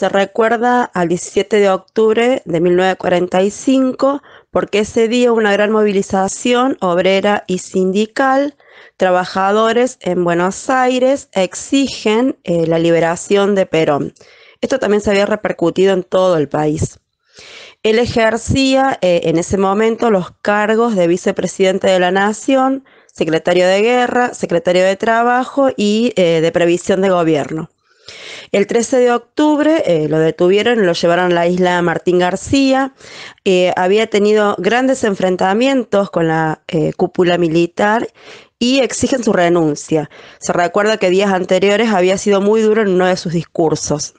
se recuerda al 17 de octubre de 1945 porque ese día una gran movilización obrera y sindical, trabajadores en Buenos Aires exigen eh, la liberación de Perón. Esto también se había repercutido en todo el país. Él ejercía eh, en ese momento los cargos de vicepresidente de la Nación, secretario de Guerra, secretario de Trabajo y eh, de Previsión de Gobierno. El 13 de octubre eh, lo detuvieron, lo llevaron a la isla Martín García. Eh, había tenido grandes enfrentamientos con la eh, cúpula militar y exigen su renuncia. Se recuerda que días anteriores había sido muy duro en uno de sus discursos.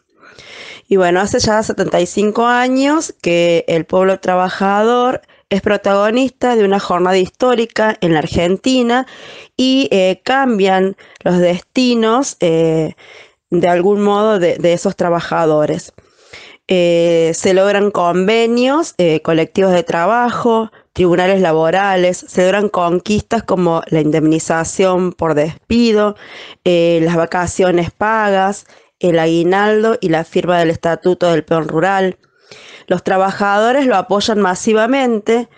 Y bueno, hace ya 75 años que el pueblo trabajador es protagonista de una jornada histórica en la Argentina y cambian los destinos de algún modo de, esos trabajadores. Eh, se logran convenios eh, colectivos de trabajo, tribunales laborales, se logran conquistas como la indemnización por despido, eh, las vacaciones pagas, el aguinaldo y la firma del estatuto del peón rural. Los trabajadores lo apoyan masivamente,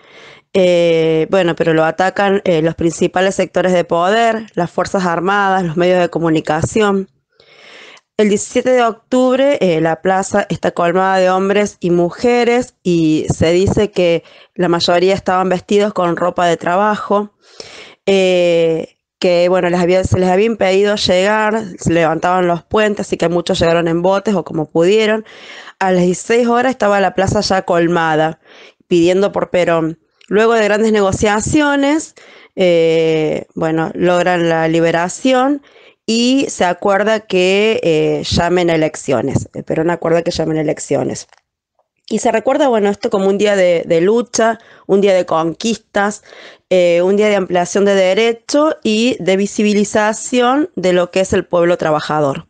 bueno, pero lo atacan los principales sectores de poder, las Fuerzas Armadas, los medios de comunicación. El 17 de octubre eh, la plaza está colmada de hombres y mujeres y se dice que la mayoría estaban vestidos con ropa de trabajo, eh, que bueno, se les había impedido llegar, se levantaban los puentes, así que muchos llegaron en botes o como pudieron. A las 16 horas estaba la plaza ya colmada, pidiendo por Perón. Luego de grandes negociaciones, eh, bueno, logran la liberación y se acuerda que eh, llamen a elecciones. pero no acuerda que llamen a elecciones. Y se recuerda, bueno, esto como un día de, lucha, un día de conquistas, eh, un día de ampliación de derecho y de visibilización de lo que es el pueblo trabajador.